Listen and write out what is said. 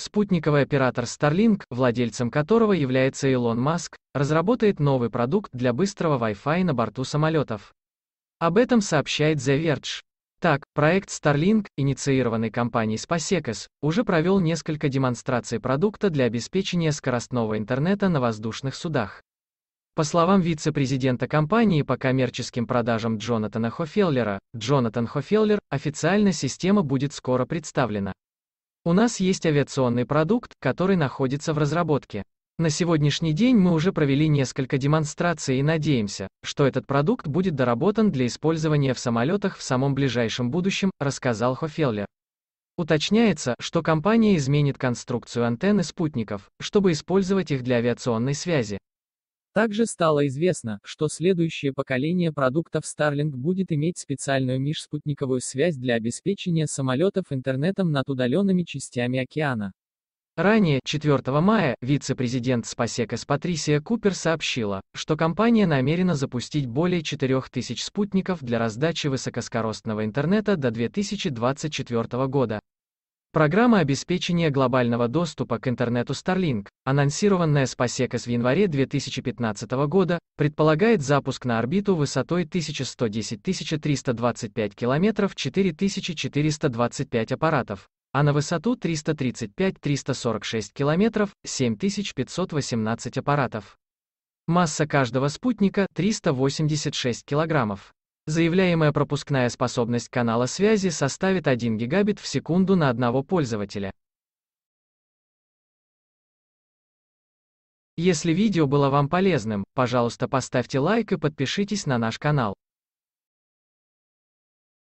Спутниковый оператор Starlink, владельцем которого является Илон Маск, разработает новый продукт для быстрого Wi-Fi на борту самолетов. Об этом сообщает The Verge. Так, проект Starlink, инициированный компанией SpaceX, уже провел несколько демонстраций продукта для обеспечения скоростного интернета на воздушных судах. По словам вице-президента компании по коммерческим продажам Джонатана Хофеллера, Джонатан Хофеллер, официально система будет скоро представлена. У нас есть авиационный продукт, который находится в разработке. На сегодняшний день мы уже провели несколько демонстраций и надеемся, что этот продукт будет доработан для использования в самолетах в самом ближайшем будущем, рассказал Хофеллер. Уточняется, что компания изменит конструкцию антенны спутников, чтобы использовать их для авиационной связи. Также стало известно, что следующее поколение продуктов Starlink будет иметь специальную межспутниковую связь для обеспечения самолетов интернетом над удаленными частями океана. Ранее, 4 мая, вице-президент SpaceX Патрисия Купер сообщила, что компания намерена запустить более 4000 спутников для раздачи высокоскоростного интернета до 2024 года. Программа обеспечения глобального доступа к интернету Starlink, анонсированная SpaceX в январе 2015 года, предполагает запуск на орбиту высотой 1110 325 километров 4425 аппаратов, а на высоту 335-346 километров 7518 аппаратов. Масса каждого спутника 386 килограммов. Заявляемая пропускная способность канала связи составит 1 гигабит в секунду на одного пользователя. Если видео было вам полезным, пожалуйста поставьте лайк и подпишитесь на наш канал.